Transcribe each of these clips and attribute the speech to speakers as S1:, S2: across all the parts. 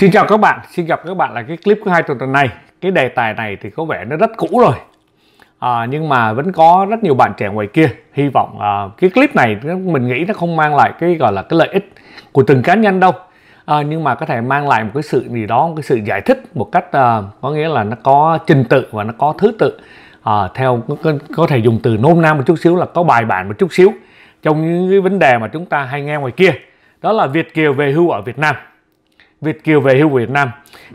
S1: Xin chào các bạn, xin gặp các bạn là cái clip thứ hai tuần tuần này. Cái đề tài này thì có vẻ nó rất cũ rồi, à, nhưng mà vẫn có rất nhiều bạn trẻ ngoài kia. Hy vọng à, cái clip này mình nghĩ nó không mang lại cái gọi là cái lợi ích của từng cá nhân đâu, à, nhưng mà có thể mang lại một cái sự gì đó, một cái sự giải thích một cách à, có nghĩa là nó có trình tự và nó có thứ tự. À, theo có, có thể dùng từ nôm na một chút xíu là có bài bản một chút xíu trong những cái vấn đề mà chúng ta hay nghe ngoài kia đó là Việt kiều về hưu ở Việt Nam Việt kiều về hưu Việt Nam.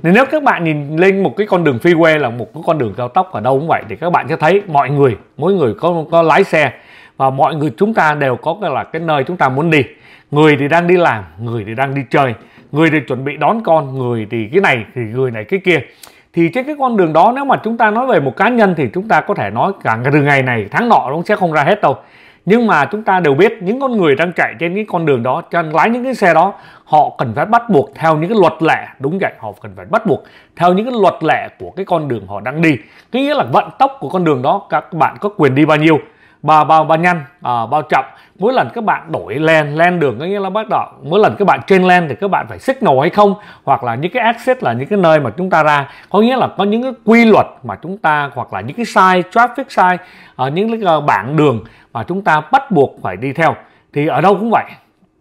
S1: Nên nếu các bạn nhìn lên một cái con đường freeway là một cái con đường cao tốc ở đâu cũng vậy thì các bạn sẽ thấy mọi người, mỗi người có có lái xe và mọi người chúng ta đều có cái là cái nơi chúng ta muốn đi. Người thì đang đi làm, người thì đang đi chơi, người thì chuẩn bị đón con, người thì cái này thì người này cái kia. Thì trên cái con đường đó nếu mà chúng ta nói về một cá nhân thì chúng ta có thể nói cả từ ngày này tháng nọ nó sẽ không ra hết đâu nhưng mà chúng ta đều biết những con người đang chạy trên cái con đường đó chân lái những cái xe đó họ cần phải bắt buộc theo những cái luật lệ đúng vậy họ cần phải bắt buộc theo những cái luật lệ của cái con đường họ đang đi cái nghĩa là vận tốc của con đường đó các bạn có quyền đi bao nhiêu bao bao bao nhanh à, bao chậm mỗi lần các bạn đổi len len đường có nghĩa là bắt đầu mỗi lần các bạn trên len thì các bạn phải signal hay không hoặc là những cái access là những cái nơi mà chúng ta ra có nghĩa là có những cái quy luật mà chúng ta hoặc là những cái sai traffic sai ở những cái ờ, bảng đường và chúng ta bắt buộc phải đi theo thì ở đâu cũng vậy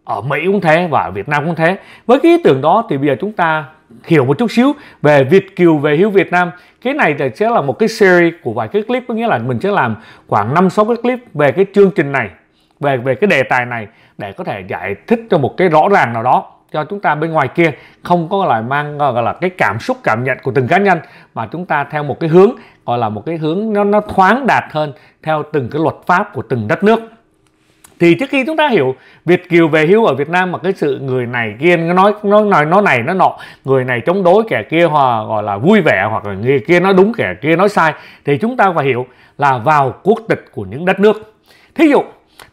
S1: ở Mỹ cũng thế và ở Việt Nam cũng thế với cái ý tưởng đó thì bây giờ chúng ta hiểu một chút xíu về Việt Kiều về hiếu Việt Nam cái này thì sẽ là một cái series của vài cái clip có nghĩa là mình sẽ làm khoảng 5-6 cái clip về cái chương trình này về về cái đề tài này để có thể giải thích cho một cái rõ ràng nào đó cho chúng ta bên ngoài kia không có lại mang gọi là cái cảm xúc cảm nhận của từng cá nhân mà chúng ta theo một cái hướng gọi là một cái hướng nó nó thoáng đạt hơn theo từng cái luật pháp của từng đất nước thì trước khi chúng ta hiểu Việt kiều về hưu ở Việt Nam mà cái sự người này kia nó nói nó nói nó này nó nọ người này chống đối kẻ kia hoặc gọi là vui vẻ hoặc là người kia nói đúng kẻ kia nói sai thì chúng ta phải hiểu là vào quốc tịch của những đất nước thí dụ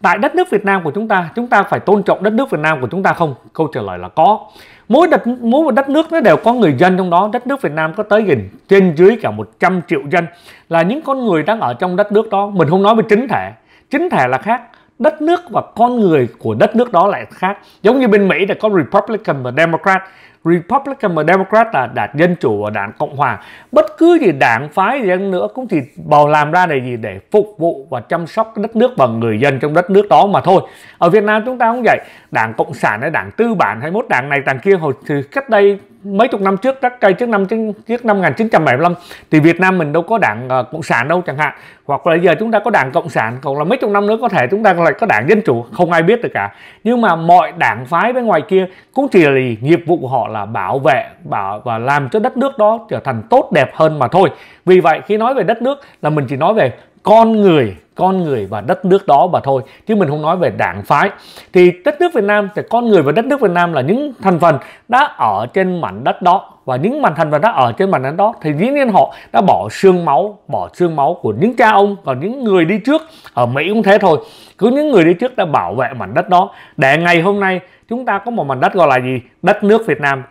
S1: tại đất nước Việt Nam của chúng ta chúng ta phải tôn trọng đất nước Việt Nam của chúng ta không câu trả lời là có mỗi đất mỗi một đất nước nó đều có người dân trong đó đất nước Việt Nam có tới gần trên dưới cả 100 triệu dân là những con người đang ở trong đất nước đó mình không nói về chính thể chính thể là khác đất nước và con người của đất nước đó lại khác giống như bên Mỹ là có Republican và Democrat Republican và Democrat là đảng Dân Chủ và đảng Cộng Hòa bất cứ gì đảng phái gì nữa cũng chỉ bầu làm ra để gì để phục vụ và chăm sóc đất nước và người dân trong đất nước đó mà thôi ở Việt Nam chúng ta cũng vậy đảng Cộng sản hay đảng tư bản hay mốt đảng này đảng kia hồi từ cách đây mấy chục năm trước các cây trước năm trước năm 1975 thì Việt Nam mình đâu có đảng uh, cộng sản đâu chẳng hạn hoặc là giờ chúng ta có đảng cộng sản còn là mấy chục năm nữa có thể chúng ta lại có đảng dân chủ không ai biết được cả nhưng mà mọi đảng phái bên ngoài kia cũng chỉ là nghiệp vụ của họ là bảo vệ bảo và làm cho đất nước đó trở thành tốt đẹp hơn mà thôi vì vậy khi nói về đất nước là mình chỉ nói về con người con người và đất nước đó mà thôi chứ mình không nói về đảng phái thì đất nước Việt Nam thì con người và đất nước Việt Nam là những thành phần đã ở trên mảnh đất đó và những mảnh thành phần đã ở trên mảnh đất đó thì dĩ nhiên họ đã bỏ xương máu bỏ xương máu của những cha ông và những người đi trước ở Mỹ cũng thế thôi cứ những người đi trước đã bảo vệ mảnh đất đó để ngày hôm nay chúng ta có một mảnh đất gọi là gì đất nước Việt Nam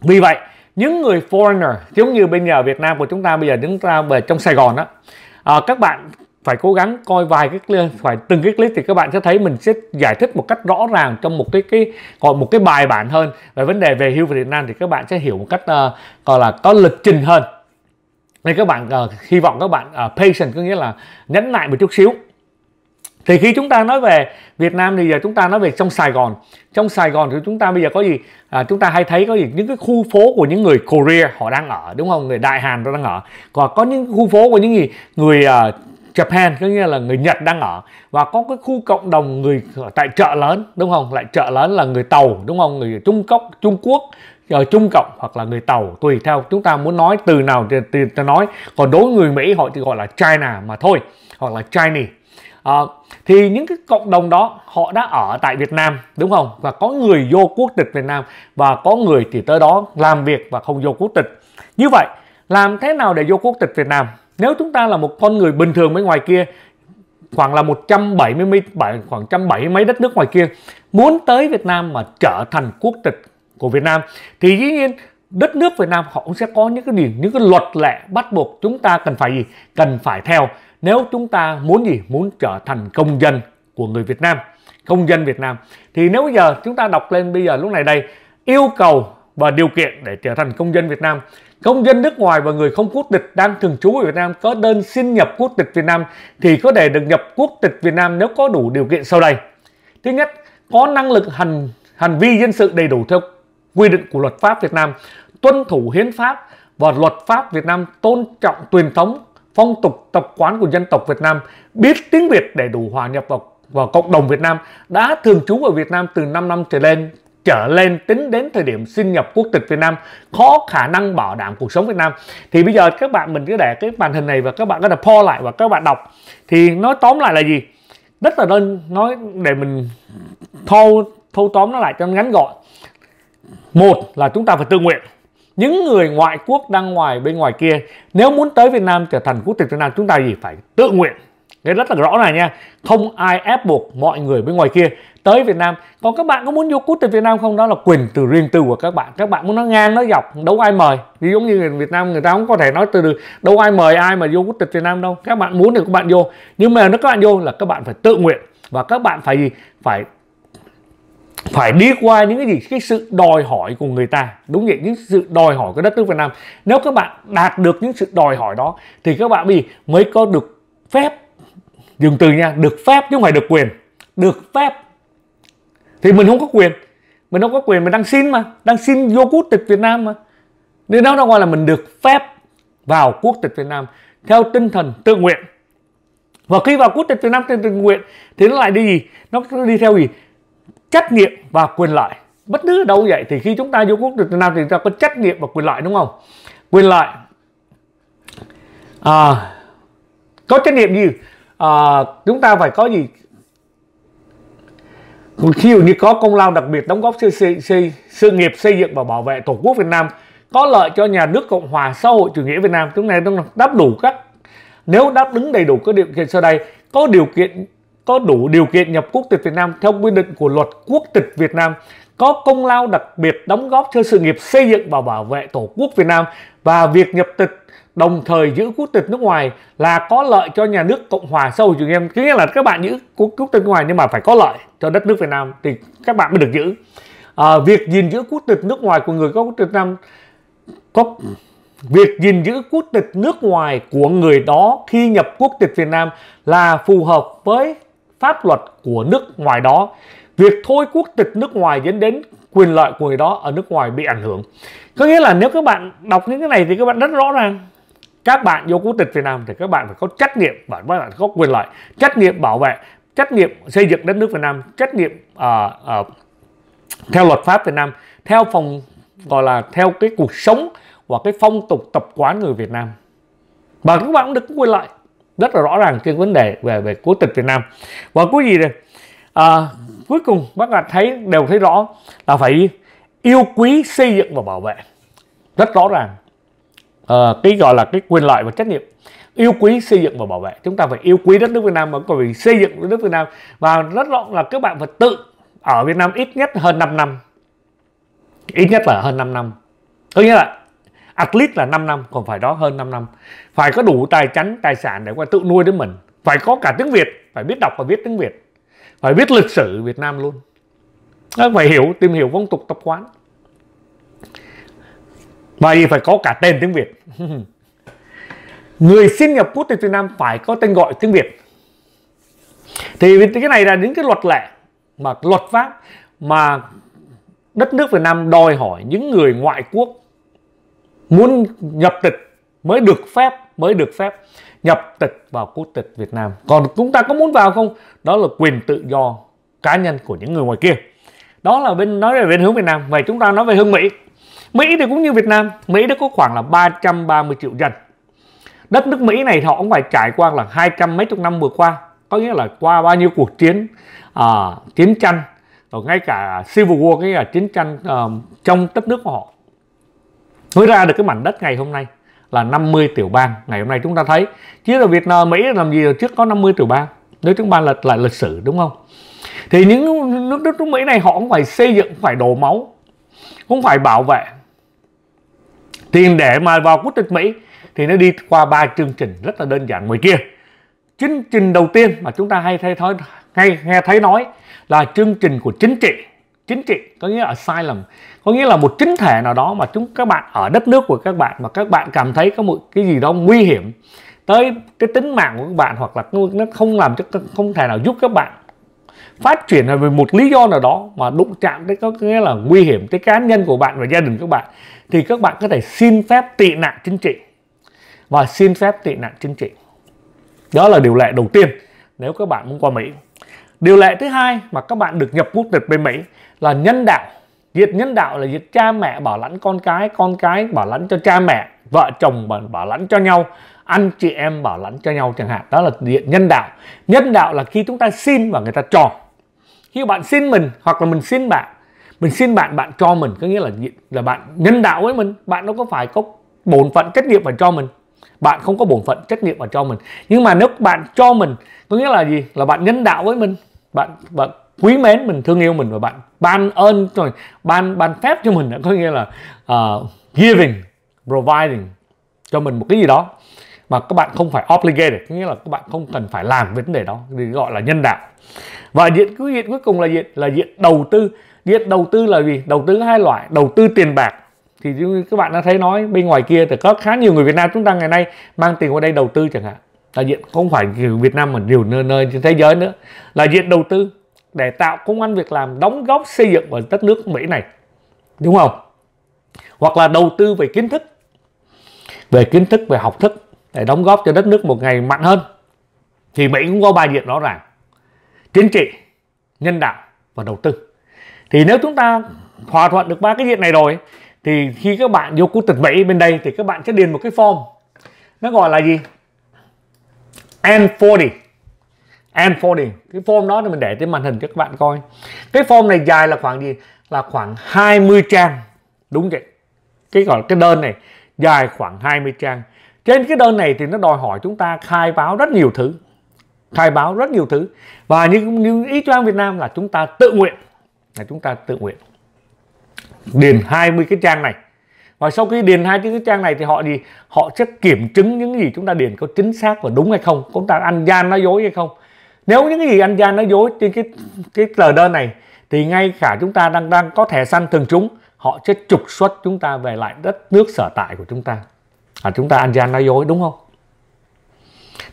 S1: vì vậy những người foreigner giống như bây giờ Việt Nam của chúng ta bây giờ chúng ta về trong Sài Gòn đó à, các bạn phải cố gắng coi vài cái clip, phải từng cái clip thì các bạn sẽ thấy mình sẽ giải thích một cách rõ ràng trong một cái cái gọi một cái bài bản hơn về vấn đề về hưu Việt Nam thì các bạn sẽ hiểu một cách uh, gọi là có lịch trình hơn nên các bạn uh, hy vọng các bạn uh, patient có nghĩa là nhấn nại một chút xíu thì khi chúng ta nói về Việt Nam thì giờ chúng ta nói về trong Sài Gòn trong Sài Gòn thì chúng ta bây giờ có gì à, chúng ta hay thấy có gì những cái khu phố của những người Korea họ đang ở đúng không người Đại Hàn đang ở còn có những khu phố của những gì người uh, Japan có nghĩa là người Nhật đang ở và có cái khu cộng đồng người tại chợ lớn đúng không lại chợ lớn là người tàu đúng không người Trung Quốc Trung Quốc ở ờ, Trung Cộng hoặc là người Tàu tùy theo chúng ta muốn nói từ nào thì, thì, ta nói còn đối với người Mỹ họ thì gọi là China mà thôi hoặc là Chinese à, thì những cái cộng đồng đó họ đã ở tại Việt Nam đúng không và có người vô quốc tịch Việt Nam và có người thì tới đó làm việc và không vô quốc tịch như vậy làm thế nào để vô quốc tịch Việt Nam nếu chúng ta là một con người bình thường bên ngoài kia khoảng là 170 mấy khoảng 170 mấy đất nước ngoài kia muốn tới Việt Nam mà trở thành quốc tịch của Việt Nam thì dĩ nhiên đất nước Việt Nam họ cũng sẽ có những cái điều những cái luật lệ bắt buộc chúng ta cần phải gì cần phải theo nếu chúng ta muốn gì muốn trở thành công dân của người Việt Nam công dân Việt Nam thì nếu bây giờ chúng ta đọc lên bây giờ lúc này đây yêu cầu và điều kiện để trở thành công dân Việt Nam công dân nước ngoài và người không quốc tịch đang thường trú ở Việt Nam có đơn xin nhập quốc tịch Việt Nam thì có thể được nhập quốc tịch Việt Nam nếu có đủ điều kiện sau đây thứ nhất có năng lực hành hành vi dân sự đầy đủ theo quy định của luật pháp Việt Nam tuân thủ hiến pháp và luật pháp Việt Nam tôn trọng truyền thống phong tục tập quán của dân tộc Việt Nam biết tiếng Việt để đủ hòa nhập vào vào cộng đồng Việt Nam đã thường trú ở Việt Nam từ 5 năm trở lên trở lên tính đến thời điểm xin nhập quốc tịch Việt Nam khó khả năng bảo đảm cuộc sống Việt Nam thì bây giờ các bạn mình cứ để cái màn hình này và các bạn có thể pause lại và các bạn đọc thì nói tóm lại là gì rất là đơn nói để mình thâu thâu tóm nó lại cho ngắn gọn một là chúng ta phải tự nguyện những người ngoại quốc đang ngoài bên ngoài kia nếu muốn tới Việt Nam trở thành quốc tịch Việt Nam chúng ta gì phải tự nguyện cái rất là rõ này nha không ai ép buộc mọi người bên ngoài kia tới Việt Nam còn các bạn có muốn vô quốc tịch Việt Nam không đó là quyền từ riêng tư của các bạn các bạn muốn nó ngang nó dọc đâu ai mời ví giống như người Việt Nam người ta không có thể nói từ được, đâu ai mời ai mà vô quốc tịch Việt Nam đâu các bạn muốn thì các bạn vô nhưng mà nếu các bạn vô là các bạn phải tự nguyện và các bạn phải gì phải phải đi qua những cái gì cái sự đòi hỏi của người ta đúng vậy những sự đòi hỏi của đất nước Việt Nam nếu các bạn đạt được những sự đòi hỏi đó thì các bạn mới có được phép dừng từ nha được phép chứ không phải được quyền được phép thì mình không có quyền mình không có quyền mình đang xin mà đang xin vô quốc tịch Việt Nam mà nên đó nó gọi là mình được phép vào quốc tịch Việt Nam theo tinh thần tự nguyện và khi vào quốc tịch Việt Nam theo tự nguyện thì nó lại đi gì nó đi theo gì trách nhiệm và quyền lợi bất cứ đâu vậy thì khi chúng ta vô quốc tịch Việt Nam thì chúng ta có trách nhiệm và quyền lợi đúng không quyền lợi à, có trách nhiệm gì à, chúng ta phải có gì khi như có công lao đặc biệt đóng góp xây xây xây sự nghiệp xây dựng và bảo vệ tổ quốc Việt Nam có lợi cho nhà nước Cộng hòa xã hội chủ nghĩa Việt Nam chúng ta đáp đủ các nếu đáp ứng đầy đủ các điều kiện sau đây có điều kiện có đủ điều kiện nhập quốc tịch Việt Nam theo quy định của luật quốc tịch Việt Nam có công lao đặc biệt đóng góp cho sự nghiệp xây dựng và bảo vệ Tổ quốc Việt Nam và việc nhập tịch đồng thời giữ quốc tịch nước ngoài là có lợi cho nhà nước Cộng hòa xã hội chủ nghĩa Việt nghĩa là các bạn giữ quốc, quốc tịch nước ngoài nhưng mà phải có lợi cho đất nước Việt Nam thì các bạn mới được giữ à, việc gìn giữ quốc tịch nước ngoài của người có quốc tịch Nam có việc gìn giữ quốc tịch nước ngoài của người đó khi nhập quốc tịch Việt Nam là phù hợp với pháp luật của nước ngoài đó việc thôi quốc tịch nước ngoài dẫn đến quyền lợi của người đó ở nước ngoài bị ảnh hưởng có nghĩa là nếu các bạn đọc những cái này thì các bạn rất rõ ràng các bạn vô quốc tịch Việt Nam thì các bạn phải có trách nhiệm và các bạn có quyền lợi trách nhiệm bảo vệ trách nhiệm xây dựng đất nước Việt Nam trách nhiệm uh, uh, theo luật pháp Việt Nam theo phòng gọi là theo cái cuộc sống và cái phong tục tập quán người Việt Nam và các bạn cũng được quyền lợi rất là rõ ràng trên vấn đề về về quốc tịch Việt Nam và cuối gì đây à, cuối cùng bác là thấy đều thấy rõ là phải yêu quý xây dựng và bảo vệ rất rõ ràng à, cái gọi là cái quyền lợi và trách nhiệm yêu quý xây dựng và bảo vệ chúng ta phải yêu quý đất nước Việt Nam mà còn phải xây dựng đất nước Việt Nam và rất rõ là các bạn phải tự ở Việt Nam ít nhất hơn 5 năm ít nhất là hơn 5 năm có nghĩa là at least là 5 năm còn phải đó hơn 5 năm phải có đủ tài chánh tài sản để qua tự nuôi đến mình phải có cả tiếng Việt phải biết đọc và viết tiếng Việt phải biết lịch sử Việt Nam luôn phải hiểu tìm hiểu phong tục tập quán và phải có cả tên tiếng Việt người xin nhập quốc tịch Việt Nam phải có tên gọi tiếng Việt thì cái này là những cái luật lệ mà luật pháp mà đất nước Việt Nam đòi hỏi những người ngoại quốc muốn nhập tịch mới được phép mới được phép nhập tịch vào quốc tịch Việt Nam còn chúng ta có muốn vào không đó là quyền tự do cá nhân của những người ngoài kia đó là bên nói về bên hướng Việt Nam vậy chúng ta nói về hướng Mỹ Mỹ thì cũng như Việt Nam Mỹ đã có khoảng là 330 triệu dân đất nước Mỹ này họ cũng phải trải qua là hai trăm mấy chục năm vừa qua có nghĩa là qua bao nhiêu cuộc chiến uh, chiến tranh rồi ngay cả Civil War cái là chiến tranh uh, trong đất nước của họ mới ra được cái mảnh đất ngày hôm nay là 50 tiểu bang ngày hôm nay chúng ta thấy chứ là Việt Nam Mỹ làm gì trước có 50 tiểu bang nếu chúng ta lật lại lịch sử đúng không thì những nước nước nước Mỹ này họ cũng phải xây dựng phải đổ máu cũng phải bảo vệ tiền để mà vào quốc tịch Mỹ thì nó đi qua ba chương trình rất là đơn giản ngoài kia chương trình đầu tiên mà chúng ta hay thấy thói hay nghe thấy nói là chương trình của chính trị chính trị có nghĩa là asylum có nghĩa là một chính thể nào đó mà chúng các bạn ở đất nước của các bạn mà các bạn cảm thấy có một cái gì đó nguy hiểm tới cái tính mạng của các bạn hoặc là nó không làm cho không thể nào giúp các bạn phát triển là vì một lý do nào đó mà đụng chạm tới có nghĩa là nguy hiểm tới cá nhân của bạn và gia đình các bạn thì các bạn có thể xin phép tị nạn chính trị và xin phép tị nạn chính trị đó là điều lệ đầu tiên nếu các bạn muốn qua Mỹ điều lệ thứ hai mà các bạn được nhập quốc tịch bên Mỹ là nhân đạo diệt nhân đạo là diệt cha mẹ bảo lãnh con cái con cái bảo lãnh cho cha mẹ vợ chồng bảo, bảo lãnh cho nhau anh chị em bảo lãnh cho nhau chẳng hạn đó là diệt nhân đạo nhân đạo là khi chúng ta xin và người ta cho khi bạn xin mình hoặc là mình xin bạn mình xin bạn bạn cho mình có nghĩa là là bạn nhân đạo với mình bạn nó có phải có bổn phận trách nhiệm phải cho mình bạn không có bổn phận trách nhiệm phải cho mình nhưng mà nếu bạn cho mình có nghĩa là gì là bạn nhân đạo với mình bạn, bạn quý mến mình thương yêu mình và bạn ban ơn rồi ban ban phép cho mình đã có nghĩa là uh, giving providing cho mình một cái gì đó mà các bạn không phải obligated nghĩa là các bạn không cần phải làm vấn đề đó thì gọi là nhân đạo và diện cuối diện cuối cùng là diện là diện đầu tư diện đầu tư là gì đầu tư hai loại đầu tư tiền bạc thì như các bạn đã thấy nói bên ngoài kia thì có khá nhiều người Việt Nam chúng ta ngày nay mang tiền qua đây đầu tư chẳng hạn là diện không phải Việt Nam mà nhiều nơi nơi trên thế giới nữa là diện đầu tư để tạo công an việc làm đóng góp xây dựng vào đất nước Mỹ này đúng không hoặc là đầu tư về kiến thức về kiến thức về học thức để đóng góp cho đất nước một ngày mạnh hơn thì Mỹ cũng có ba diện rõ ràng chính trị nhân đạo và đầu tư thì nếu chúng ta hòa thuận được ba cái diện này rồi thì khi các bạn vô quốc tịch Mỹ bên đây thì các bạn sẽ điền một cái form nó gọi là gì N40 Unfolding cái form đó thì mình để trên màn hình cho các bạn coi cái form này dài là khoảng gì là khoảng 20 trang đúng vậy cái gọi cái đơn này dài khoảng 20 trang trên cái đơn này thì nó đòi hỏi chúng ta khai báo rất nhiều thứ khai báo rất nhiều thứ và như, như ý cho Việt Nam là chúng ta tự nguyện là chúng ta tự nguyện điền 20 cái trang này và sau khi điền hai cái trang này thì họ gì họ sẽ kiểm chứng những gì chúng ta điền có chính xác và đúng hay không chúng ta ăn gian nói dối hay không nếu những cái gì anh gian nói dối trên cái cái tờ đơn này thì ngay cả chúng ta đang đang có thẻ xanh thường trúng họ sẽ trục xuất chúng ta về lại đất nước sở tại của chúng ta à chúng ta anh gian nói dối đúng không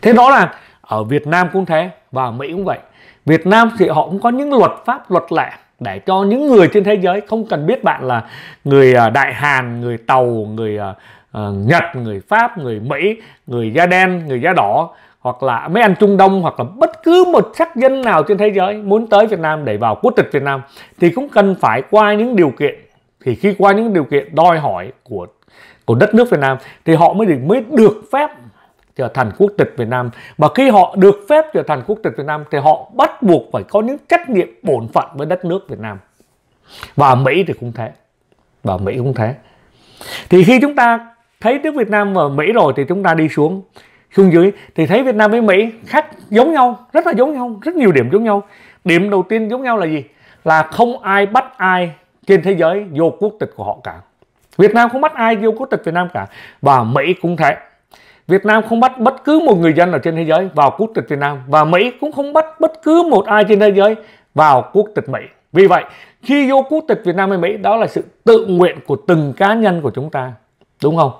S1: thế đó là ở Việt Nam cũng thế và Mỹ cũng vậy Việt Nam thì họ cũng có những luật pháp luật lệ để cho những người trên thế giới không cần biết bạn là người à, Đại Hàn người Tàu người à, à, Nhật người Pháp người Mỹ người da đen người da đỏ hoặc là mấy anh Trung Đông hoặc là bất cứ một sắc dân nào trên thế giới muốn tới Việt Nam để vào quốc tịch Việt Nam thì cũng cần phải qua những điều kiện thì khi qua những điều kiện đòi hỏi của của đất nước Việt Nam thì họ mới được mới được phép trở thành quốc tịch Việt Nam và khi họ được phép trở thành quốc tịch Việt Nam thì họ bắt buộc phải có những trách nhiệm bổn phận với đất nước Việt Nam và Mỹ thì cũng thế và Mỹ cũng thế thì khi chúng ta thấy nước Việt Nam và Mỹ rồi thì chúng ta đi xuống xuống dưới thì thấy Việt Nam với Mỹ khác giống nhau rất là giống nhau rất nhiều điểm giống nhau điểm đầu tiên giống nhau là gì là không ai bắt ai trên thế giới vô quốc tịch của họ cả Việt Nam không bắt ai vô quốc tịch Việt Nam cả và Mỹ cũng thế Việt Nam không bắt bất cứ một người dân ở trên thế giới vào quốc tịch Việt Nam và Mỹ cũng không bắt bất cứ một ai trên thế giới vào quốc tịch Mỹ vì vậy khi vô quốc tịch Việt Nam hay Mỹ đó là sự tự nguyện của từng cá nhân của chúng ta đúng không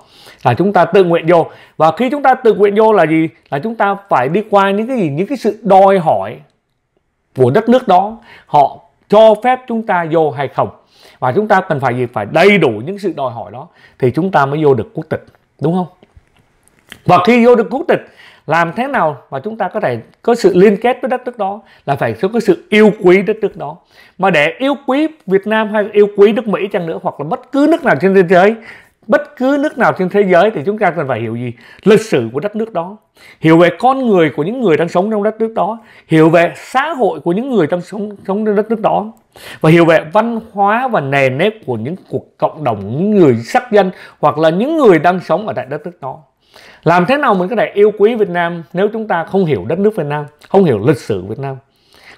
S1: là chúng ta tự nguyện vô và khi chúng ta tự nguyện vô là gì là chúng ta phải đi qua những cái gì những cái sự đòi hỏi của đất nước đó họ cho phép chúng ta vô hay không và chúng ta cần phải gì phải đầy đủ những sự đòi hỏi đó thì chúng ta mới vô được quốc tịch đúng không và khi vô được quốc tịch làm thế nào mà chúng ta có thể có sự liên kết với đất nước đó là phải có sự yêu quý đất nước đó mà để yêu quý Việt Nam hay yêu quý nước Mỹ chăng nữa hoặc là bất cứ nước nào trên thế giới bất cứ nước nào trên thế giới thì chúng ta cần phải hiểu gì lịch sử của đất nước đó hiểu về con người của những người đang sống trong đất nước đó hiểu về xã hội của những người đang sống sống trong đất nước đó và hiểu về văn hóa và nề nếp của những cuộc cộng đồng những người sắc dân hoặc là những người đang sống ở tại đất nước đó làm thế nào mình có thể yêu quý Việt Nam nếu chúng ta không hiểu đất nước Việt Nam không hiểu lịch sử Việt Nam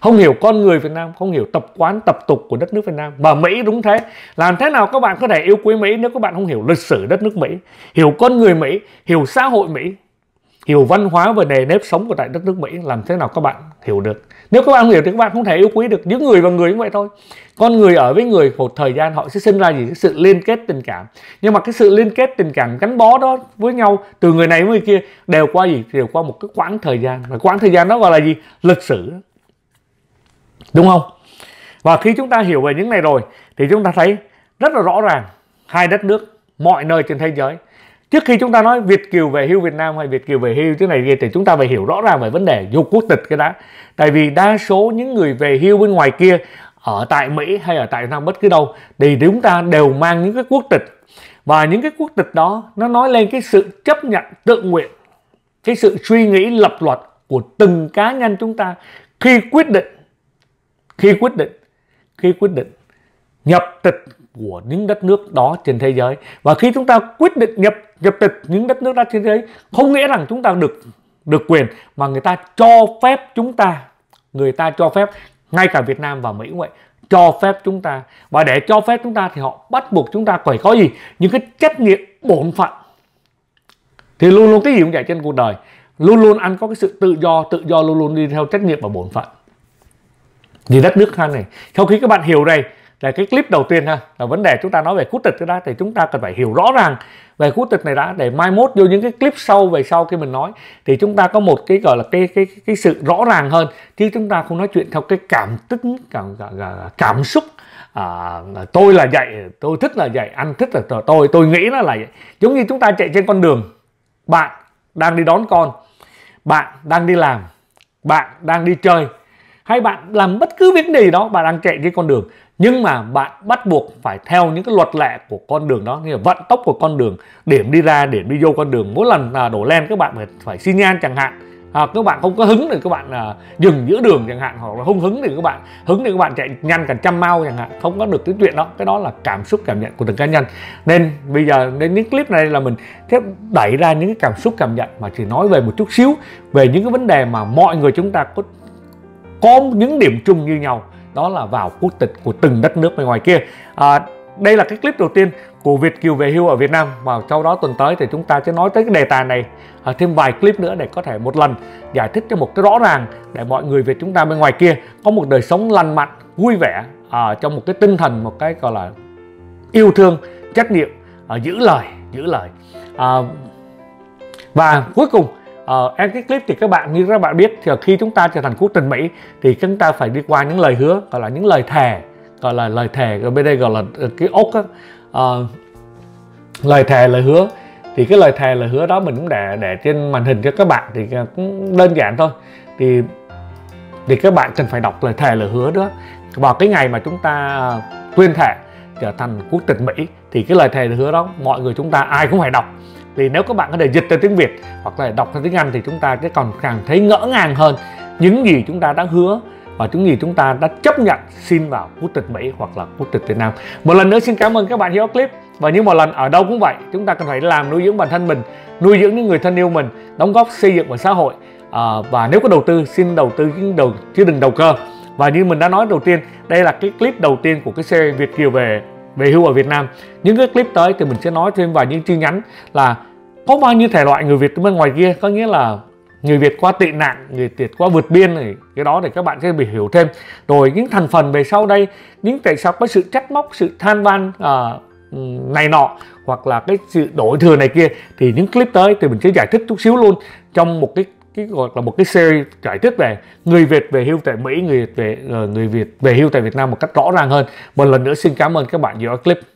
S1: không hiểu con người Việt Nam, không hiểu tập quán, tập tục của đất nước Việt Nam. Và Mỹ đúng thế. Làm thế nào các bạn có thể yêu quý Mỹ nếu các bạn không hiểu lịch sử đất nước Mỹ, hiểu con người Mỹ, hiểu xã hội Mỹ, hiểu văn hóa và nề nếp sống của tại đất nước Mỹ làm thế nào các bạn hiểu được. Nếu các bạn không hiểu thì các bạn không thể yêu quý được những người và người như vậy thôi. Con người ở với người một thời gian họ sẽ sinh ra gì? Cái sự liên kết tình cảm. Nhưng mà cái sự liên kết tình cảm gắn bó đó với nhau từ người này với người kia đều qua gì? Đều qua một cái quãng thời gian. Và quãng thời gian đó gọi là gì? Lịch sử đúng không và khi chúng ta hiểu về những này rồi thì chúng ta thấy rất là rõ ràng hai đất nước mọi nơi trên thế giới trước khi chúng ta nói Việt kiều về hưu Việt Nam hay Việt kiều về hưu thế này kia thì chúng ta phải hiểu rõ ràng về vấn đề dục quốc tịch cái đã tại vì đa số những người về hưu bên ngoài kia ở tại Mỹ hay ở tại Nam bất cứ đâu thì chúng ta đều mang những cái quốc tịch và những cái quốc tịch đó nó nói lên cái sự chấp nhận tự nguyện cái sự suy nghĩ lập luật của từng cá nhân chúng ta khi quyết định khi quyết định khi quyết định nhập tịch của những đất nước đó trên thế giới và khi chúng ta quyết định nhập nhập tịch những đất nước đó trên thế giới không nghĩa rằng chúng ta được được quyền mà người ta cho phép chúng ta người ta cho phép ngay cả Việt Nam và Mỹ cũng vậy cho phép chúng ta và để cho phép chúng ta thì họ bắt buộc chúng ta phải có gì những cái trách nhiệm bổn phận thì luôn luôn cái gì cũng vậy trên cuộc đời luôn luôn ăn có cái sự tự do tự do luôn luôn đi theo trách nhiệm và bổn phận vì đất nước ha này sau khi các bạn hiểu đây là cái clip đầu tiên ha là vấn đề chúng ta nói về quốc tịch đó thì chúng ta cần phải hiểu rõ ràng về quốc tịch này đã để mai mốt vô những cái clip sau về sau khi mình nói thì chúng ta có một cái gọi là cái cái cái sự rõ ràng hơn chứ chúng ta không nói chuyện theo cái cảm tính cảm cảm, cảm xúc à, tôi là dạy tôi thích là dạy anh thích là tôi tôi nghĩ nó là giống như chúng ta chạy trên con đường bạn đang đi đón con bạn đang đi làm bạn đang đi chơi hay bạn làm bất cứ việc gì đó bạn đang chạy cái con đường nhưng mà bạn bắt buộc phải theo những cái luật lệ của con đường đó như là vận tốc của con đường điểm đi ra điểm đi vô con đường mỗi lần à, đổ len các bạn phải, phải xi nhan chẳng hạn à, các bạn không có hứng thì các bạn à, dừng giữa đường chẳng hạn hoặc là không hứng thì các bạn hứng thì các bạn chạy nhanh cả trăm mau chẳng hạn không có được cái chuyện đó cái đó là cảm xúc cảm nhận của từng cá nhân nên bây giờ nên những clip này là mình sẽ đẩy ra những cái cảm xúc cảm nhận mà chỉ nói về một chút xíu về những cái vấn đề mà mọi người chúng ta có có những điểm chung như nhau đó là vào quốc tịch của từng đất nước bên ngoài kia à, đây là cái clip đầu tiên của Việt Kiều về hưu ở Việt Nam và sau đó tuần tới thì chúng ta sẽ nói tới cái đề tài này à, thêm vài clip nữa để có thể một lần giải thích cho một cái rõ ràng để mọi người Việt chúng ta bên ngoài kia có một đời sống lành mạnh vui vẻ à, trong một cái tinh thần một cái gọi là yêu thương trách nhiệm à, giữ lời giữ lời à, và cuối cùng uh, ờ, end cái clip thì các bạn như các bạn biết thì khi chúng ta trở thành quốc trình Mỹ thì chúng ta phải đi qua những lời hứa gọi là những lời thề gọi là lời thề ở bên đây gọi là ờ, cái ốc á uh, lời thề lời hứa thì cái lời thề lời hứa đó mình cũng để để trên màn hình cho các bạn thì cũng đơn giản thôi thì thì các bạn cần phải đọc lời thề lời hứa đó vào cái ngày mà chúng ta tuyên thệ trở thành quốc tịch Mỹ thì cái lời thề lời hứa đó mọi người chúng ta ai cũng phải đọc thì nếu các bạn có thể dịch ra tiếng Việt hoặc là đọc ra tiếng Anh thì chúng ta sẽ còn càng thấy ngỡ ngàng hơn những gì chúng ta đã hứa và những gì chúng ta đã chấp nhận xin vào quốc tịch Mỹ hoặc là quốc tịch Việt Nam. Một lần nữa xin cảm ơn các bạn theo clip và như một lần ở đâu cũng vậy chúng ta cần phải làm nuôi dưỡng bản thân mình, nuôi dưỡng những người thân yêu mình, đóng góp xây dựng vào xã hội à, và nếu có đầu tư xin đầu tư những đầu chứ đừng đầu cơ và như mình đã nói đầu tiên đây là cái clip đầu tiên của cái series Việt Kiều về về hưu ở Việt Nam những cái clip tới thì mình sẽ nói thêm vài những chi nhánh là có bao nhiêu thể loại người Việt bên ngoài kia có nghĩa là người Việt qua tị nạn, người Việt qua vượt biên này, cái đó thì các bạn sẽ bị hiểu thêm. Rồi những thành phần về sau đây, những tại sao có sự trách móc, sự than van à, này nọ hoặc là cái sự đổi thừa này kia thì những clip tới thì mình sẽ giải thích chút xíu luôn trong một cái cái gọi là một cái series giải thích về người Việt về hưu tại Mỹ, người Việt về ờ, người Việt về hưu tại Việt Nam một cách rõ ràng hơn. Một lần nữa xin cảm ơn các bạn đã theo clip.